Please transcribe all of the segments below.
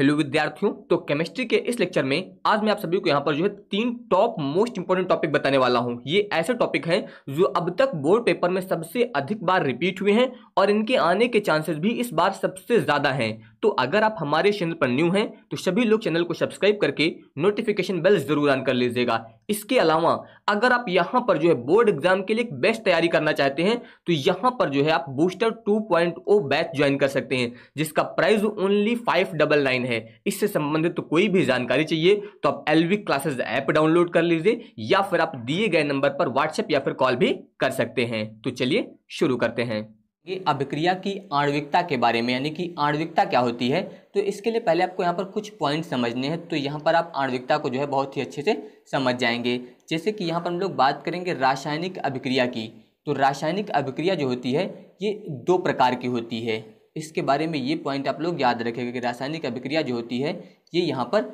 hello विद्यार्थियों तो chemistry के इस लेक्चर में आज मैं आप सभी को यहाँ पर जो है तीन टॉप मोस्ट इंपॉर्टेंट टॉपिक बताने वाला हूँ ये ऐसे टॉपिक हैं जो अब तक बोर्ड पेपर में सबसे अधिक बार रिपीट हुए हैं और इनके आने के चांसेस भी इस बार सबसे ज़्यादा हैं तो अगर आप हमारे चैनल पर न्यू हैं तो सभी लोग चैनल को सब्सक्राइब करके नोटिफिकेशन बेल जरूर ऑन कर लीजिएगा इसके अलावा अगर आप यहाँ पर जो है बोर्ड एग्जाम के लिए एक बेस्ट तैयारी करना चाहते हैं तो यहाँ पर जो है आप बूस्टर टू बैच ज्वाइन कर सकते हैं जिसका price only five double nine है इससे संबंधित तो कोई भी जानकारी चाहिए तो आप एलवी क्लासेस ऐप डाउनलोड कर लीजिए या फिर आप दिए गए नंबर पर व्हाट्सएप या फिर कॉल भी कर सकते हैं तो चलिए शुरू करते हैं ये अभिक्रिया की आणविकता के बारे में यानी कि आणविकता क्या होती है तो इसके लिए पहले आपको यहाँ पर कुछ पॉइंट समझने हैं तो यहाँ पर आप आणविकता को जो है बहुत ही अच्छे से समझ जाएंगे जैसे कि यहाँ पर हम लोग बात करेंगे रासायनिक अभिक्रिया की तो रासायनिक अभिक्रिया जो होती है ये दो प्रकार की होती है इसके बारे में ये पॉइंट आप लोग याद रखेगा कि रासायनिक अभिक्रिया जो होती है ये यहाँ पर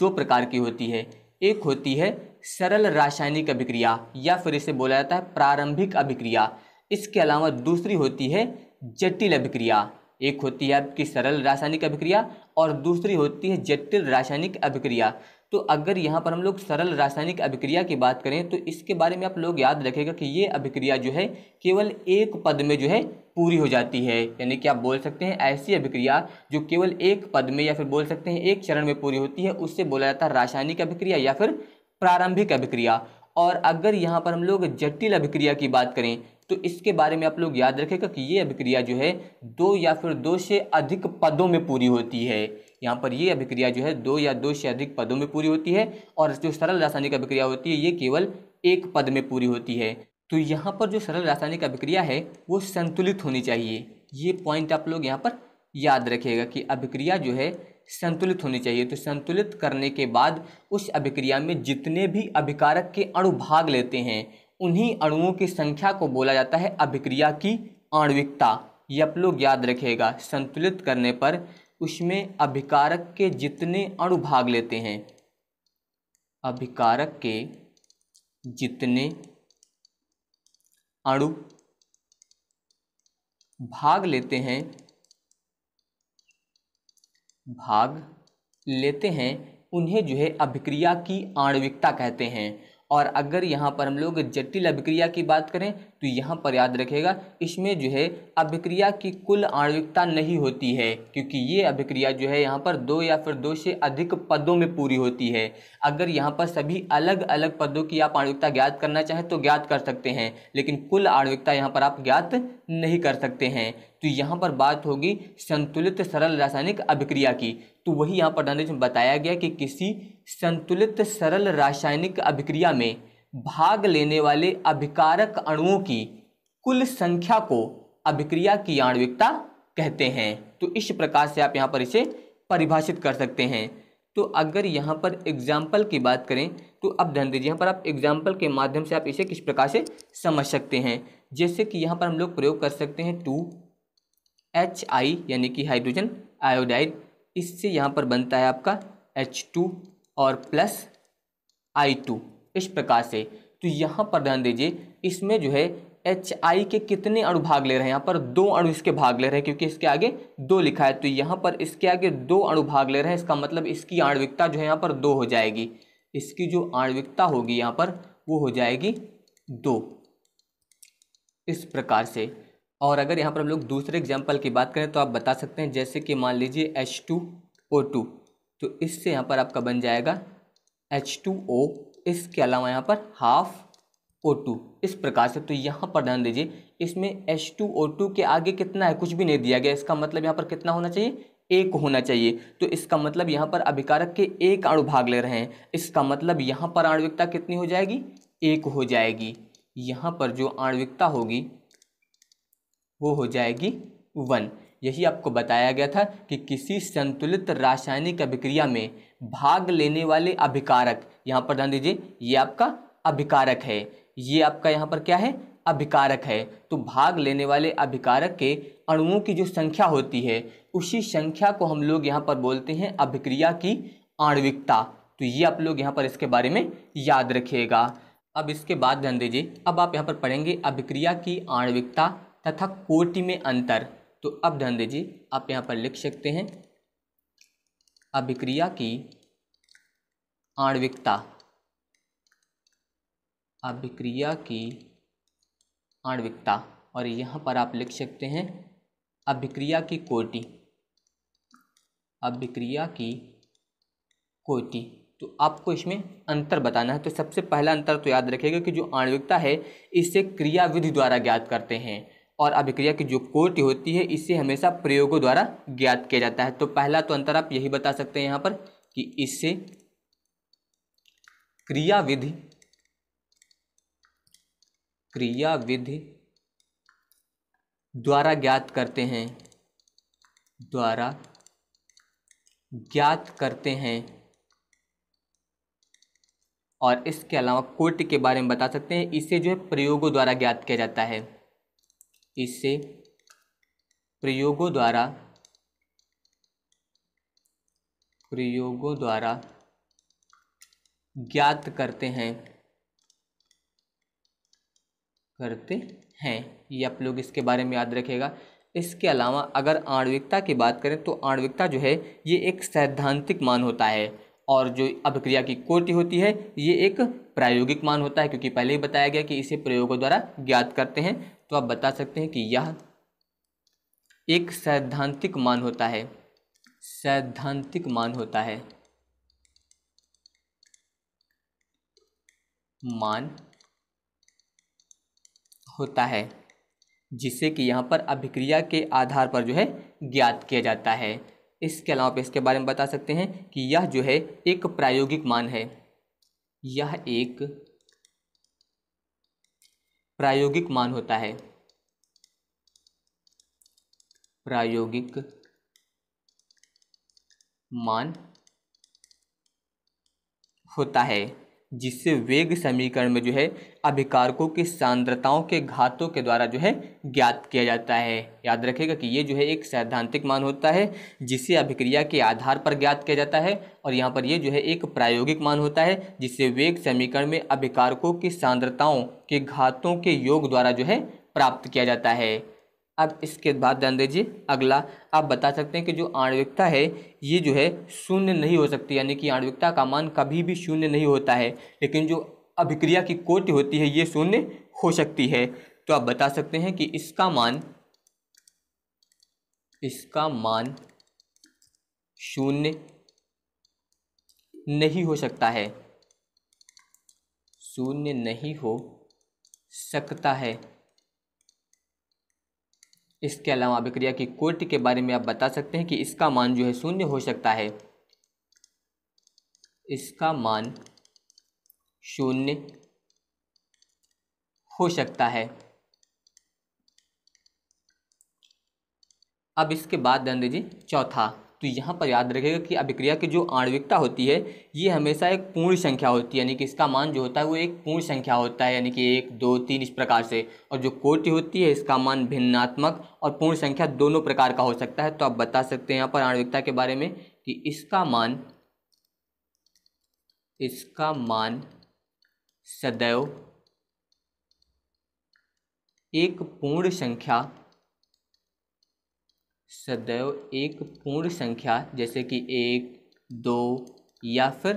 दो प्रकार की होती है एक होती है सरल रासायनिक अभिक्रिया या फिर इसे बोला जाता है प्रारंभिक अभिक्रिया इसके अलावा दूसरी होती है जटिल अभिक्रिया एक होती है आपकी सरल रासायनिक अभिक्रिया और दूसरी होती है जटिल रासायनिक अभिक्रिया तो अगर यहाँ पर हम लोग सरल रासायनिक अभिक्रिया की बात करें तो इसके बारे में आप लोग याद रखेगा कि ये अभिक्रिया जो है केवल एक पद में जो है पूरी हो जाती है यानी कि आप बोल सकते हैं ऐसी अभिक्रिया जो केवल एक पद में या फिर बोल सकते हैं एक चरण में पूरी होती है उससे बोला जाता है रासायनिक अभिक्रिया या फिर प्रारंभिक अभिक्रिया और अगर यहाँ पर हम लोग जटिल अभिक्रिया की बात करें तो इसके बारे में आप लोग याद रखेगा कि ये अभिक्रिया जो है दो या फिर दो से अधिक पदों में पूरी होती है यहाँ पर ये अभिक्रिया जो है दो या दो से अधिक पदों में पूरी होती है और जो सरल रासायनिक अभिक्रिया होती है ये केवल एक पद में पूरी होती है तो यहाँ पर जो सरल रासायनिक अभिक्रिया है वो संतुलित होनी चाहिए ये पॉइंट आप लोग यहाँ पर याद रखिएगा कि अभिक्रिया जो है संतुलित होनी चाहिए तो संतुलित करने के बाद उस अभिक्रिया में जितने भी अभिकारक के अणु भाग लेते हैं उन्हीं अणुओं की संख्या को बोला जाता है अभिक्रिया की आणविकता ये आप लोग याद रखिएगा संतुलित करने पर उसमें अभिकारक के जितने अणु भाग लेते हैं अभिकारक के जितने अणु भाग लेते हैं भाग लेते हैं उन्हें जो है अभिक्रिया की आणविकता कहते हैं और अगर यहाँ पर हम लोग जटिल अभिक्रिया की बात करें तो यहाँ पर याद रखेगा इसमें जो है अभिक्रिया की कुल आणविकता नहीं होती है क्योंकि ये अभिक्रिया जो है यहाँ पर दो या फिर दो से अधिक पदों में पूरी होती है अगर यहाँ पर सभी अलग अलग पदों की आप आणविकता ज्ञात करना चाहें तो ज्ञात कर सकते हैं लेकिन कुल आणविकता यहाँ पर आप ज्ञात नहीं कर सकते हैं तो यहाँ पर बात होगी संतुलित सरल रासायनिक अभिक्रिया की तो वही यहाँ पर बताया गया कि किसी संतुलित सरल रासायनिक अभिक्रिया में भाग लेने वाले अभिकारक अणुओं की कुल संख्या को अभिक्रिया की आणविकता कहते हैं तो इस प्रकार से आप यहाँ पर इसे परिभाषित कर सकते हैं तो अगर यहाँ पर एग्जाम्पल की बात करें तो अब ध्यान दीजिए यहाँ पर आप एग्जाम्पल के माध्यम से आप इसे किस प्रकार से समझ सकते हैं जैसे कि यहाँ पर हम लोग प्रयोग कर सकते हैं टू एच आई यानी कि हाइड्रोजन आयोडाइड इससे यहाँ पर बनता है आपका एच टू और प्लस आई टू इस प्रकार से तो यहाँ पर ध्यान दीजिए इसमें जो है एच आई के कितने अणु भाग ले रहे हैं यहाँ पर दो अणु इसके भाग ले रहे हैं क्योंकि इसके आगे दो लिखा है तो यहाँ पर इसके आगे दो अणु भाग ले रहे हैं इसका मतलब इसकी आणविकता जो है यहाँ पर दो हो जाएगी इसकी जो आणविकता होगी यहाँ पर वो हो जाएगी दो इस प्रकार से और अगर यहाँ पर हम लोग दूसरे एग्जाम्पल की बात करें तो आप बता सकते हैं जैसे कि मान लीजिए एच टू ओ टू तो इससे यहाँ पर आपका बन जाएगा एच टू ओ इसके अलावा यहाँ पर हाफ ओ टू इस प्रकार से तो यहाँ पर ध्यान दीजिए इसमें एच टू ओ टू के आगे कितना है कुछ भी नहीं दिया गया इसका मतलब यहाँ पर कितना होना चाहिए एक होना चाहिए तो इसका मतलब यहाँ पर अभिकारक के एक अणु भाग ले रहे हैं इसका मतलब यहाँ पर आणविकता कितनी हो जाएगी एक हो जाएगी यहाँ पर जो आणविकता होगी वो हो जाएगी वन यही आपको बताया गया था कि किसी संतुलित रासायनिक अभिक्रिया में भाग लेने वाले अभिकारक यहाँ पर ध्यान दीजिए ये आपका अभिकारक है ये आपका यहाँ पर क्या है अभिकारक है तो भाग लेने वाले अभिकारक के अणुओं की जो संख्या होती है उसी संख्या को हम लोग यहाँ पर बोलते हैं अभिक्रिया की आणविकता तो ये आप लोग यहाँ पर इसके बारे में याद रखिएगा अब इसके बाद ध्यान दीजिए अब आप यहाँ पर पढ़ेंगे अभिक्रिया की आणविकता तथा कोटि में अंतर तो अब ध्यान दीजिए आप यहाँ पर लिख सकते हैं अभिक्रिया की आणविकता अभिक्रिया की आणविकता और यहाँ पर आप लिख सकते हैं अभिक्रिया की कोटि अभिक्रिया की कोटि तो आपको इसमें अंतर बताना है तो सबसे पहला अंतर तो याद रखेगा कि जो आणविकता है इसे क्रिया विधि द्वारा ज्ञात करते हैं और अभिक्रिया की जो कोटि होती है इसे हमेशा प्रयोगों द्वारा ज्ञात किया जाता है तो पहला तो अंतर आप यही बता सकते हैं यहाँ पर कि इससे क्रिया विधि क्रिया विधि द्वारा ज्ञात करते हैं द्वारा ज्ञात करते हैं और इसके अलावा कोट के बारे में बता सकते हैं इसे जो है प्रयोगों द्वारा ज्ञात किया जाता है इसे प्रयोगों द्वारा प्रयोगों द्वारा ज्ञात करते हैं करते हैं ये आप लोग इसके बारे में याद रखेगा इसके अलावा अगर आणविकता की बात करें तो आणविकता जो है ये एक सैद्धांतिक मान होता है और जो अभिक्रिया की कोटि होती है ये एक प्रायोगिक मान होता है क्योंकि पहले ही बताया गया कि इसे प्रयोगों द्वारा ज्ञात करते हैं तो आप बता सकते हैं कि यह एक सैद्धांतिक मान होता है सैद्धांतिक मान होता है मान होता है जिसे कि यहाँ पर अभिक्रिया के आधार पर जो है ज्ञात किया जाता है इसके अलावा इसके बारे में बता सकते हैं कि यह जो है एक प्रायोगिक मान है यह एक प्रायोगिक मान होता है प्रायोगिक मान होता है जिससे वेग समीकरण में जो है अभिकारकों की सांद्रताओं के घातों के द्वारा जो है ज्ञात किया जाता है याद रखेगा कि ये जो है एक सैद्धांतिक मान होता है जिसे अभिक्रिया के आधार पर ज्ञात किया जाता है और यहाँ पर ये जो है एक प्रायोगिक मान होता है जिससे वेग समीकरण में अभिकारकों की सांद्रताओं के घातों के योग द्वारा जो है प्राप्त किया जाता है अब इसके बाद ध्यान दीजिए अगला आप बता सकते हैं कि जो आणविकता है ये जो है शून्य नहीं हो सकती यानी कि आणविकता का मान कभी भी शून्य नहीं होता है लेकिन जो अभिक्रिया की कोटि होती है ये शून्य हो सकती है तो आप बता सकते हैं कि इसका मान इसका मान शून्य नहीं हो सकता है शून्य नहीं हो सकता है इसके अलावा अभिक्रिया की कोट के बारे में आप बता सकते हैं कि इसका मान जो है शून्य हो सकता है इसका मान शून्य हो सकता है अब इसके बाद ध्यान दीजिए चौथा तो यहाँ पर याद रखेगा कि अभिक्रिया की जो आणविकता होती है ये हमेशा एक पूर्ण संख्या होती है यानी कि इसका मान जो होता है वो एक पूर्ण संख्या होता है यानी कि एक दो तीन इस प्रकार से और जो कोटि होती है इसका मान भिन्नात्मक और पूर्ण संख्या दोनों प्रकार का हो सकता है तो आप बता सकते हैं यहाँ पर आणविकता के बारे में कि इसका मान इसका मान सदैव एक पूर्ण संख्या सदैव एक पूर्ण संख्या जैसे कि एक दो या फिर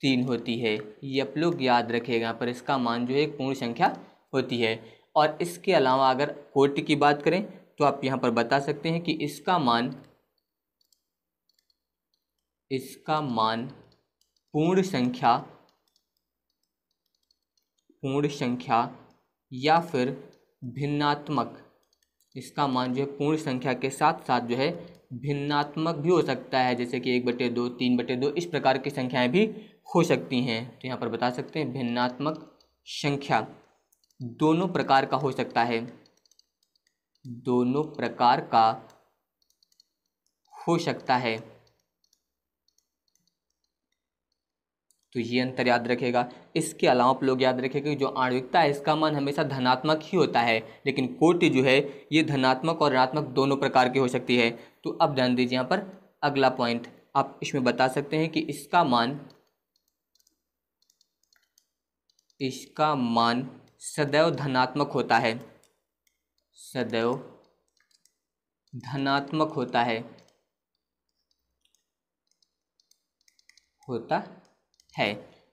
तीन होती है ये आप लोग याद रखेगा यहाँ पर इसका मान जो है एक पूर्ण संख्या होती है और इसके अलावा अगर कोट की बात करें तो आप यहाँ पर बता सकते हैं कि इसका मान इसका मान पूर्ण संख्या पूर्ण संख्या या फिर भिन्नात्मक इसका मान जो है पूर्ण संख्या के साथ साथ जो है भिन्नात्मक भी हो सकता है जैसे कि एक बटे दो तीन बटे दो इस प्रकार की संख्याएं भी हो सकती हैं तो यहाँ पर बता सकते हैं भिन्नात्मक संख्या दोनों प्रकार का हो सकता है दोनों प्रकार का हो सकता है तो ये अंतर याद रखेगा इसके अलावा आप लोग याद रखेगा कि जो आणविकता है इसका मान हमेशा धनात्मक ही होता है लेकिन कोटि जो है ये धनात्मक और ऋणात्मक दोनों प्रकार की हो सकती है तो अब ध्यान दीजिए यहाँ पर अगला पॉइंट आप इसमें बता सकते हैं कि इसका मान इसका मान सदैव धनात्मक होता है सदैव धनात्मक होता है होता है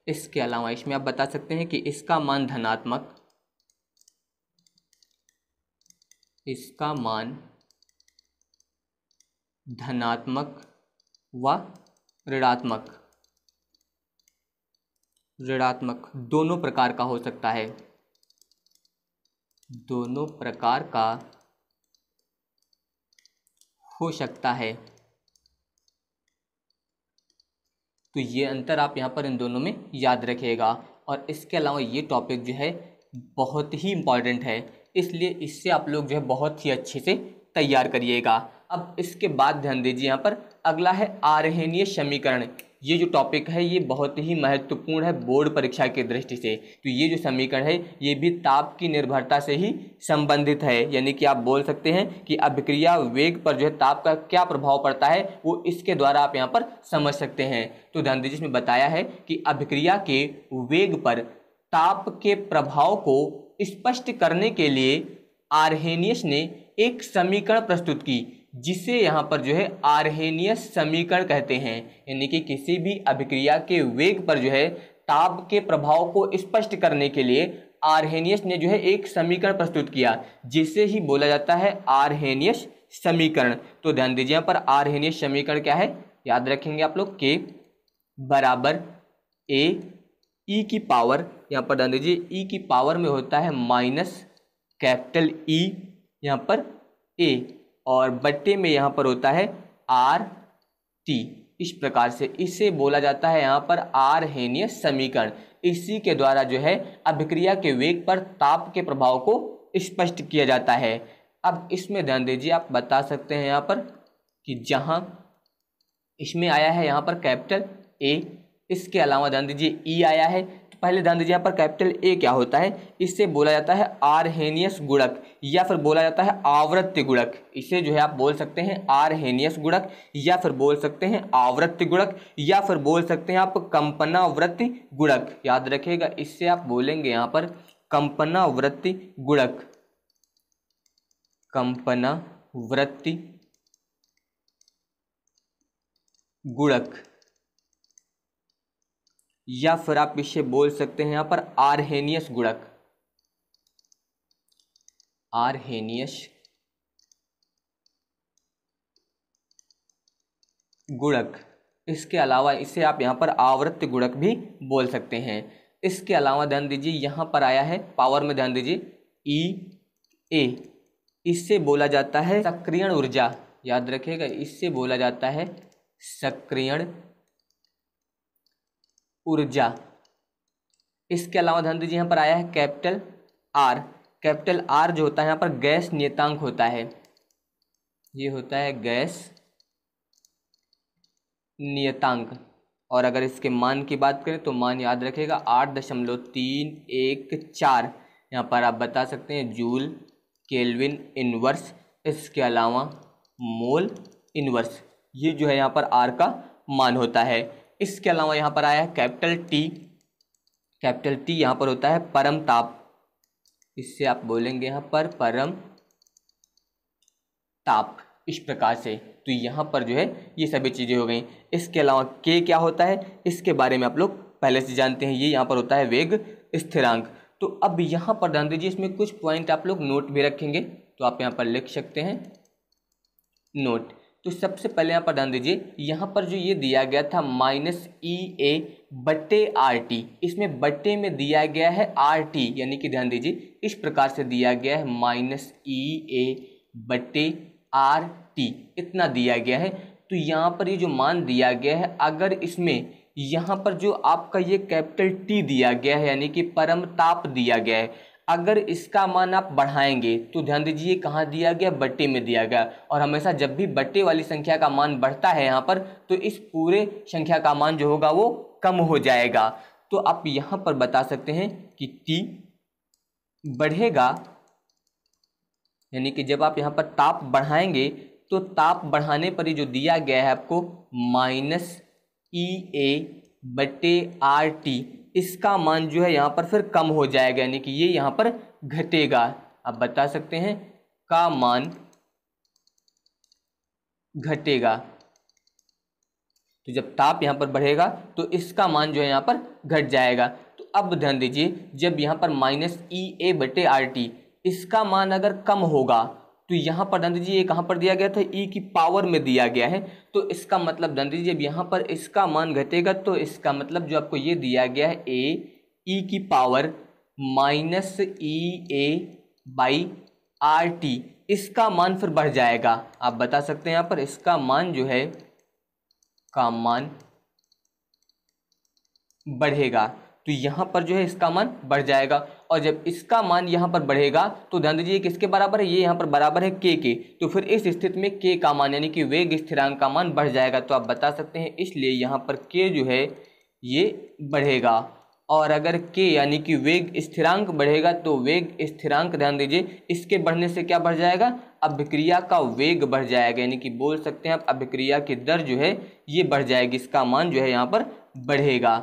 इसके अलावा इसमें आप बता सकते हैं कि इसका मान धनात्मक इसका मान धनात्मक व ऋणात्मक ऋणात्मक दोनों प्रकार का हो सकता है दोनों प्रकार का हो सकता है तो ये अंतर आप यहाँ पर इन दोनों में याद रखिएगा और इसके अलावा ये टॉपिक जो है बहुत ही इम्पॉर्टेंट है इसलिए इससे आप लोग जो है बहुत ही अच्छे से तैयार करिएगा अब इसके बाद ध्यान दीजिए यहाँ पर अगला है आरहणीय समीकरण ये जो टॉपिक है ये बहुत ही महत्वपूर्ण है बोर्ड परीक्षा की दृष्टि से तो ये जो समीकरण है ये भी ताप की निर्भरता से ही संबंधित है यानी कि आप बोल सकते हैं कि अभिक्रिया वेग पर जो है ताप का क्या प्रभाव पड़ता है वो इसके द्वारा आप यहाँ पर समझ सकते हैं तो ध्यान दीजिए इसमें बताया है कि अभिक्रिया के वेग पर ताप के प्रभाव को स्पष्ट करने के लिए आरहेनियस ने एक समीकरण प्रस्तुत की जिसे यहाँ पर जो है आर्हेनियस समीकरण कहते हैं यानी कि किसी भी अभिक्रिया के वेग पर जो है ताप के प्रभाव को स्पष्ट करने के लिए आर्हेनियस ने जो है एक समीकरण प्रस्तुत किया जिसे ही बोला जाता है आर्हेनियस समीकरण तो ध्यान दीजिए यहाँ पर आर्हेनियस समीकरण क्या है याद रखेंगे आप लोग के बराबर ए ई की पावर यहाँ पर ध्यान दीजिए ई की पावर में होता है माइनस कैपिटल ई यहाँ पर ए और बट्टे में यहाँ पर होता है आर टी इस प्रकार से इसे बोला जाता है यहाँ पर आर हेनिय समीकरण इसी के द्वारा जो है अभिक्रिया के वेग पर ताप के प्रभाव को स्पष्ट किया जाता है अब इसमें ध्यान दीजिए आप बता सकते हैं यहाँ पर कि जहाँ इसमें आया है यहाँ पर कैपिटल ए इसके अलावा ध्यान दीजिए ई आया है पहले ध्यान दीजिए यहाँ पर कैपिटल ए क्या होता है इससे बोला जाता है आरहेनियस गुड़क या फिर बोला जाता है आवृत्ति गुड़क इसे जो है आप बोल सकते हैं आरहेनियस गुड़क या फिर बोल सकते हैं आवृत्ति गुड़क या फिर बोल सकते हैं आप कंपनावृत्ति गुड़क याद रखिएगा इससे आप बोलेंगे यहाँ पर कंपनावृत्ति गुड़क कंपनावृत्ति गुड़क या फिर आप इसे बोल सकते हैं यहां पर आरहेनियस गुड़क आरहेनियस गुड़क इसके अलावा इसे आप यहां पर आवृत्त गुड़क भी बोल सकते हैं इसके अलावा ध्यान दीजिए यहां पर आया है पावर में ध्यान दीजिए ई e, ए इससे बोला जाता है सक्रियण ऊर्जा याद रखिएगा इससे बोला जाता है सक्रियण ऊर्जा इसके अलावा ध्यान दीजिए यहाँ पर आया है कैपिटल आर कैपिटल आर जो होता है यहाँ पर गैस नियतांक होता है ये होता है गैस नियतांक और अगर इसके मान की बात करें तो मान याद रखेगा आठ दशमलव तीन एक चार यहाँ पर आप बता सकते हैं जूल केल्विन इनवर्स इसके अलावा मोल इनवर्स ये जो है यहाँ पर आर का मान होता है इसके अलावा यहाँ पर आया है कैपिटल टी कैपिटल टी यहाँ पर होता है परम ताप इससे आप बोलेंगे यहाँ पर परम ताप इस प्रकार से तो यहाँ पर जो है ये सभी चीज़ें हो गई इसके अलावा के क्या होता है इसके बारे में आप लोग पहले से जानते हैं ये यहाँ पर होता है वेग स्थिरांक तो अब यहाँ पर ध्यान दीजिए इसमें कुछ पॉइंट आप लोग नोट भी रखेंगे तो आप यहाँ पर लिख सकते हैं नोट तो सबसे पहले यहाँ पर ध्यान दीजिए यहाँ पर जो ये दिया गया था माइनस ई ए बटे आर टी इसमें बटे में दिया गया है आर टी यानी कि ध्यान दीजिए इस प्रकार से दिया गया है माइनस ई ए बटे आर टी इतना दिया गया है तो यहाँ पर ये जो मान दिया गया है अगर इसमें यहाँ पर जो आपका ये कैपिटल टी दिया गया है यानी कि परम ताप दिया गया है अगर इसका मान आप बढ़ाएंगे तो ध्यान दीजिए कहाँ दिया गया बट्टे में दिया गया और हमेशा जब भी बट्टे वाली संख्या का मान बढ़ता है यहाँ पर तो इस पूरे संख्या का मान जो होगा वो कम हो जाएगा तो आप यहाँ पर बता सकते हैं कि टी बढ़ेगा यानी कि जब आप यहाँ पर ताप बढ़ाएंगे तो ताप बढ़ाने पर ही जो दिया गया है आपको माइनस ई ए बटे आर टी इसका मान जो है यहाँ पर फिर कम हो जाएगा यानी कि ये यहाँ पर घटेगा आप बता सकते हैं का मान घटेगा तो जब ताप यहाँ पर बढ़ेगा तो इसका मान जो है यहाँ पर घट जाएगा तो अब ध्यान दीजिए जब यहाँ पर माइनस ई e ए बटे आर टी इसका मान अगर कम होगा तो यहाँ पर ध्यान जी ये कहाँ पर दिया गया था ई e की पावर में दिया गया है तो इसका मतलब ध्यान जी अब यहाँ पर इसका मान घटेगा तो इसका मतलब जो आपको ये दिया गया है ए ई e की power minus E A by R T इसका मान फिर बढ़ जाएगा आप बता सकते हैं यहाँ पर इसका मान जो है का मान बढ़ेगा तो यहाँ पर जो है इसका मान बढ़ जाएगा और जब इसका मान यहाँ पर बढ़ेगा तो ध्यान दीजिए किसके बराबर है ये यहाँ पर बराबर है के के तो फिर इस स्थिति में के का मान यानी कि वेग स्थिरांक का मान बढ़ जाएगा तो आप बता सकते हैं इसलिए यहाँ पर के जो है ये बढ़ेगा और अगर के यानी कि वेग स्थिरांक बढ़ेगा तो वेग स्थिरांक ध्यान दीजिए इसके बढ़ने से क्या बढ़ जाएगा अभिक्रिया का वेग बढ़ जाएगा यानी कि बोल सकते हैं आप अभिक्रिया की दर जो है ये बढ़ जाएगी इसका मान जो है यहाँ पर बढ़ेगा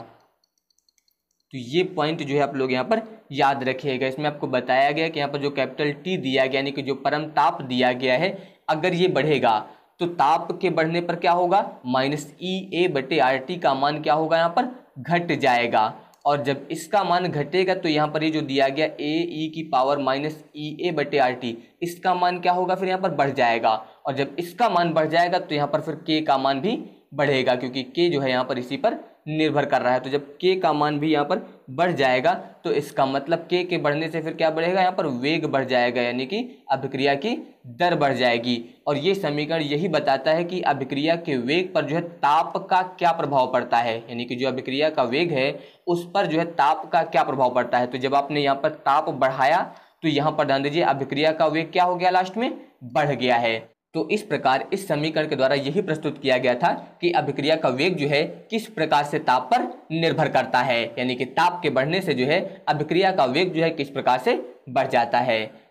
तो ये पॉइंट जो है आप लोग यहाँ पर याद रखिएगा इसमें आपको बताया गया कि यहाँ पर जो कैपिटल टी दिया गया यानी कि जो परम ताप दिया गया है अगर ये बढ़ेगा तो ताप के बढ़ने पर क्या होगा माइनस ई ए बटे आर टी का मान क्या होगा यहाँ पर घट जाएगा और जब इसका मान घटेगा तो यहाँ पर ये जो दिया गया ए ई e की पावर माइनस ई ए बटे आर टी इसका मान क्या होगा फिर यहाँ पर बढ़ जाएगा और जब इसका मान बढ़ जाएगा तो यहाँ पर फिर के का मान भी बढ़ेगा क्योंकि के जो है यहाँ पर इसी पर निर्भर कर रहा है तो जब के का मान भी यहाँ पर बढ़ जाएगा तो इसका मतलब के के बढ़ने से फिर क्या बढ़ेगा यहाँ पर वेग बढ़ जाएगा यानी कि अभिक्रिया की दर बढ़ जाएगी और ये समीकरण यही बताता है कि अभिक्रिया के वेग पर जो है ताप का क्या प्रभाव पड़ता है यानी कि जो अभिक्रिया का वेग है उस पर जो है ताप का क्या प्रभाव पड़ता है तो जब आपने यहाँ पर ताप बढ़ाया तो यहाँ पर ध्यान दीजिए अभिक्रिया का वेग क्या हो गया लास्ट में बढ़ गया है तो इस प्रकार इस समीकरण के द्वारा यही प्रस्तुत किया गया था कि अभिक्रिया का वेग जो है किस प्रकार से ताप पर निर्भर करता है यानी कि ताप के बढ़ने से जो है अभिक्रिया का वेग जो है किस प्रकार से बढ़ जाता है